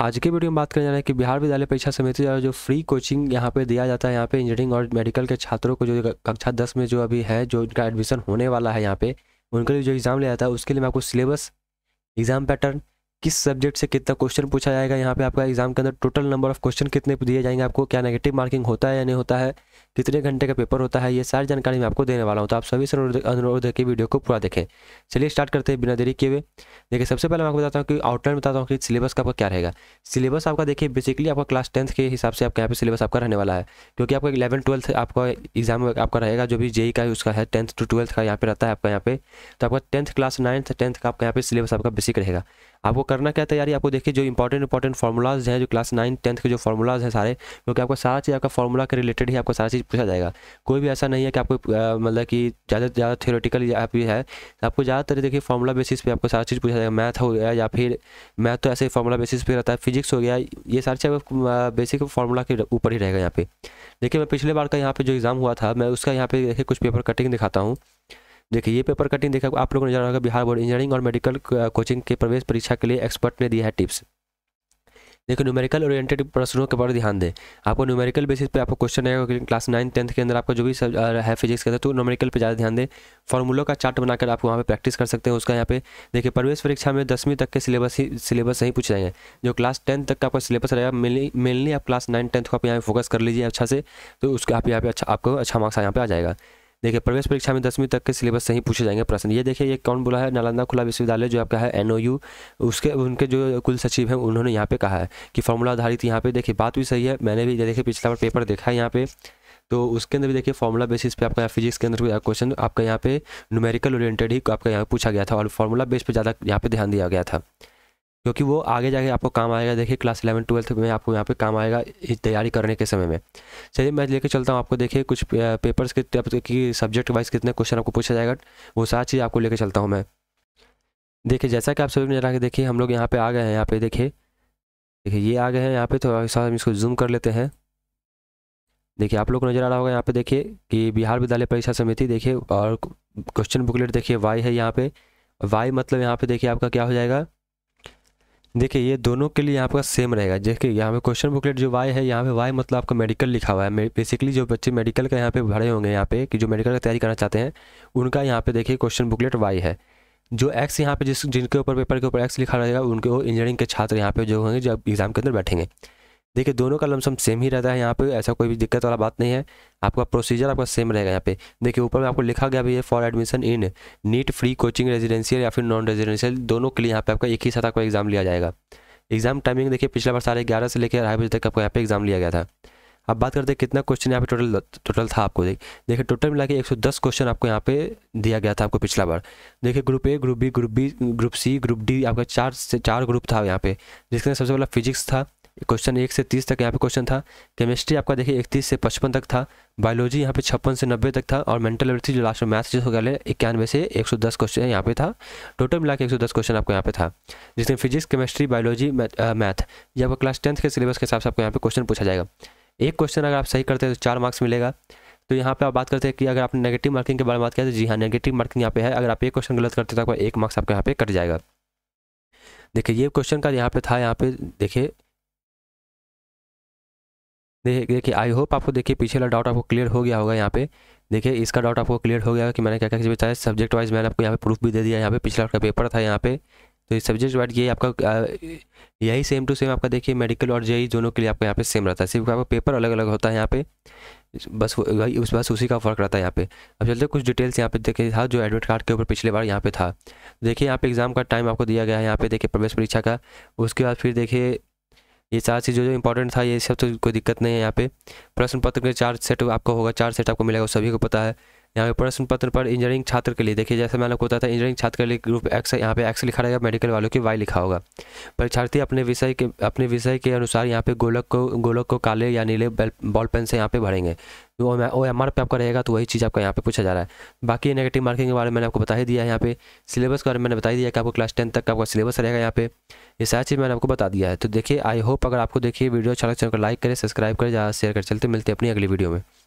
आज के वीडियो में बात करने जा रहे हैं कि बिहार विद्यालय परीक्षा समिति द्वारा जो फ्री कोचिंग यहाँ पे दिया जाता है यहाँ पे इंजीनियरिंग और मेडिकल के छात्रों को जो कक्षा दस में जो अभी है जो इनका एडमिशन होने वाला है यहाँ पे उनके लिए जो एग्ज़ाम लिया जाता है उसके लिए मैं आपको सिलेबस एग्ज़ाम पैटर्न किस सब्जेक्ट से कितना क्वेश्चन पूछा जाएगा यहाँ पे आपका एग्जाम के अंदर टोटल नंबर ऑफ क्वेश्चन कितने दिए जाएंगे आपको क्या नेगेटिव मार्किंग होता है या नहीं होता है कितने घंटे का पेपर होता है ये सारी जानकारी मैं आपको देने वाला हूँ तो आप सभी से अनुरोध है कि वीडियो को पूरा देखें चलिए स्टार्ट करते हैं बिना देरी किए हुए देखिए सबसे पहले मैं आपको बताता हूँ कि आउटलाइन बताता हूँ कि सिलेबस का आपका क्या रहेगा सिलेबस आपका देखिए बेसिकली आपका क्लास टेंथ के हिसाब से आपका यहाँ पे सिलेबस आपका रहने वाला है क्योंकि आपका इलेवन ट्वेल्थ आपका एग्जाम आपका रहेगा जो भी जेई का उसका है टेंथ टू ट्वेल्थ का यहाँ पे रहता है आपका यहाँ पे तो आपका टेंथ क्लास नाइन्थ टेंथ का आपका यहाँ पे सिलेबस आपका बेसिक रहेगा आपको करना क्या तैयारी आपको देखिए जो इंपॉर्टेंट इंपॉर्टेंट फॉर्मूलाज हैं जो क्लास नाइन टेंथ के जो फार्मूलाज हैं सारे क्योंकि आपको सारा चीज़ आपका फॉर्मूला के रिलेटेड ही आपको सारा चीज़ पूछा जाएगा कोई भी ऐसा नहीं है कि आपको मतलब कि ज़्यादा से ज़्यादा थियोरेटिकल आप है आपको ज़्यादातर देखिए फार्मूला बेसिस पे आपको सारा चीज़ पूछा जाएगा मैथ हो गया या फिर मैथ तो ऐसे ही फॉर्मूला बेसिस पर रहता है फिजिक्स हो गया ये सारी चीज़ बेसिक फार्मूला के ऊपर ही रहेगा यहाँ पे देखिए मैं पिछले बार का यहाँ पे जो एग्ज़ाम हुआ था मैं उसका यहाँ पे देखिए कुछ पेपर कटिंग दिखाता हूँ देखिए ये पेपर कटिंग देखा आप लोगों ने जाना होगा बिहार बोर्ड इंजीनियरिंग और मेडिकल कोचिंग के प्रवेश परीक्षा के लिए एक्सपर्ट ने दिया है टिप्स देखिए न्यूमेरिकल ओरिएंटेड प्रश्नों के पर ध्यान दें आपको न्यूमेरिकल बेसिस पे आपको क्वेश्चन आएगा क्लास नाइन टेंथ के अंदर आपका जो भी सब है फिजिक्स के अंदर तो न्यूमेरिकल पे ज़्यादा ध्यान दें फॉर्मूलों का चार्ट बनाकर आप वहाँ पे प्रैक्टिस कर सकते हैं उसका यहाँ पे देखिए प्रवेश परीक्षा में दसवीं तक के सिलेबस ही सिलेबस ही पूछ रहे हैं जो क्लास टेंथ तक का आपका सिलेबस रहेगा मेनली मेनली आप क्लास नाइन टेंथ को आप यहाँ पे फोकस कर लीजिए अच्छा से तो उसका आप यहाँ पे अच्छा आपको अच्छा मार्क्स यहाँ पे आ जाएगा देखिए प्रवेश परीक्षा में दसवीं तक के सिलेबस से ही पूछे जाएंगे प्रश्न ये देखिए ये कौन बोला है नालंदा खुला विश्वविद्यालय जो आपका है एनओयू उसके उनके जो कुल सचिव हैं उन्होंने यहाँ पे कहा है कि फॉर्मूला आधारित यहाँ पे देखिए बात भी सही है मैंने भी देखिए पिछला बार पेपर देखा है यहाँ पे तो उसके अंदर भी देखिए फॉर्मूला बेसिस पे आपका फिजिक्स के अंदर भी क्वेश्चन आपका यहाँ पे न्यूमेरिकल ओरिएटेड ही आपका यहाँ पूछा गया था और फॉर्मूला बेस पर ज़्यादा यहाँ पे ध्यान दिया गया था क्योंकि वो आगे जाके आपको काम आएगा देखिए क्लास इलेवन ट्वेल्थ में आपको यहाँ पे काम आएगा इस तैयारी करने के समय में चलिए मैं लेके चलता हूँ आपको देखिए कुछ पेपर्स के की सब्जेक्ट वाइज कितने क्वेश्चन आपको पूछा जाएगा वो सारा चीज़ आपको लेके चलता हूँ मैं देखिए जैसा कि आप सभी ने के देखिए हम लोग यहाँ पे आ गए हैं यहाँ पे देखिए देखिए ये आ गए हैं यहाँ पे थोड़ा तो सा हम इसको जूम कर लेते हैं देखिए आप लोग को नज़र आ रहा होगा यहाँ पे देखिए कि बिहार विद्यालय परीक्षा समिति देखिए और क्वेश्चन बुकलेट देखिए वाई है यहाँ पे वाई मतलब यहाँ पे देखिए आपका क्या हो जाएगा देखिए ये दोनों के लिए यहाँ पर सेम रहेगा देखिए यहाँ पे क्वेश्चन बुकलेट जो वाई है यहाँ पे वाई मतलब आपका मेडिकल लिखा हुआ है बेसिकली जो बच्चे मेडिकल का यहाँ पे भरे होंगे यहाँ पे कि जो मेडिकल का तैयारी करना चाहते हैं उनका यहाँ पे देखिए क्वेश्चन बुकलेट वाई है जो एक्स यहाँ पे जिस जिनके ऊपर पेपर के ऊपर एक्स लिखा रहेगा उनके वो इंजीनियरिंग के छात्र यहाँ पे जो होंगे जो एग्जाम के अंदर बैठेंगे देखिए दोनों का लमसम सेम ही रहता है यहाँ पे ऐसा कोई भी दिक्कत वाला बात नहीं है आपका प्रोसीजर आपका सेम रहेगा यहाँ पे देखिए ऊपर में आपको लिखा गया भी है for admission in NEET free coaching residential या फिर नॉन रेजिडेंशियल दोनों के लिए यहाँ पे आपका एक ही साथ आपका एग्जाम लिया जाएगा एग्जाम टाइमिंग देखिए पिछला बार साढ़े ग्यारह से लेकर ढाई बजे तक आपको यहाँ पे एग्जाम लिया गया था अब बात करते हैं कितना क्वेश्चन यहाँ पे टोटल टोटल था आपको देख देखिए टोटल मिला के एक क्वेश्चन आपको यहाँ पे दिया गया था आपको पिछला बार देखिए group A group B group B group C group D आपका चार से चार ग्रुप था यहाँ पे जिसके सबसे पहला फिजिक्स था क्वेश्चन एक से तीस तक यहाँ पे क्वेश्चन था केमिस्ट्री आपका देखिए इकतीस से पचपन तक था बायोलॉजी यहाँ पे छप्पन से नब्बे तक था और मेंटल एबिलिटी जो लास्ट में मैथ्स जिस हो गया इक्यानवे से एक सौ दस क्वेश्चन यहाँ पे था टोटल मिला के एक सौ दस क्वेश्चन आपको यहाँ पे था जिसमें फिजिक्स केमिस्ट्री बायोलॉजी मैथ ये आपका क्लास टेंथ के सिलेबस के हिसाब से आपको यहाँ पे क्वेश्चन पूछा जाएगा एक क्वेश्चन अगर आप सही करते हैं तो चार मार्क्स मिलेगा तो यहाँ पे आप बात करते हैं कि अगर आपने नेगेटिव मार्किंग के बारे में बात किया तो जी हाँ नेगेटिव मार्किंग यहाँ पे है अगर आप एक क्वेश्चन गलत करते हो तो आपका एक मार्क्स आपके यहाँ पे कट जाएगा देखिए ये क्वेश्चन का यहाँ पे था यहाँ पे देखिए देखिए आई होप आपको देखिए पीछे वाला डाउट आपको क्लियर हो गया होगा यहाँ पे देखिए इसका डाउट आपको क्लियर हो गया कि मैंने क्या क्या बताया सब्जेक्ट वाइज मैंने आपको यहाँ पे प्रूफ भी दे दिया यहाँ पे पिछला का पेपर था यहाँ पे तो ये सब्जेक्ट वाइज ये आपका यही सेम टू सेम आपका देखिए मेडिकल और जेई e e दोनों के लिए आपका यहाँ पे सेम रहता है सिर्फ आपका पेपर अलग अलग होता है यहाँ पे बस वही उस बस उसी का फर्क रहता है यहाँ पे अब चलते कुछ डिटेल्स यहाँ पे देखिए था हाँ, जो एडमिट कार्ड के ऊपर पिछले बार यहाँ पे था देखिए यहाँ पे एग्ज़ाम का टाइम आपको दिया गया है यहाँ पे देखिए प्रवेश परीक्षा का उसके बाद फिर देखिए ये चार चीज़ जो जो इंपॉर्टेंट था ये सब तो कोई दिक्कत नहीं है यहाँ पे प्रश्न पत्र के चार सेट आपको होगा चार सेट आपको मिलेगा सभी को पता है यहाँ पे प्रश्न पत्र पर इंजीनियरिंग छात्र के लिए देखिए जैसे मैंने बताया था इंजीनियरिंग छात्र के लिए ग्रुप एक्स यहाँ पे एक्स लिखा रहेगा मेडिकल वालों की वाई लिखा होगा परीक्षार्थी अपने विषय के अपने विषय के अनुसार यहाँ पे गोलक को गोलक को काले या नीले बॉल पेन से यहाँ पे भरेंगे तो वो ओ एम आर पे आपका रहेगा तो वही चीज़ आपका यहाँ पे पूछा जा रहा है बाकी नेगेटिव मार्किंग के बारे में मैंने आपको बता ही दिया है यहाँ पे सिलेबस के बारे में मैंने बता ही दिया कि आपको क्लास टेन तक का आपका सिलेबस रहेगा यहाँ पे ये सारी चीज़ मैंने आपको बता दिया है तो देखिए आई होप अगर आपको देखिए वीडियो अच्छा लगता है लाइक करें सब्सक्राइब करें ज़्यादा शेयर कर चलते मिलते अपनी अगली वीडियो में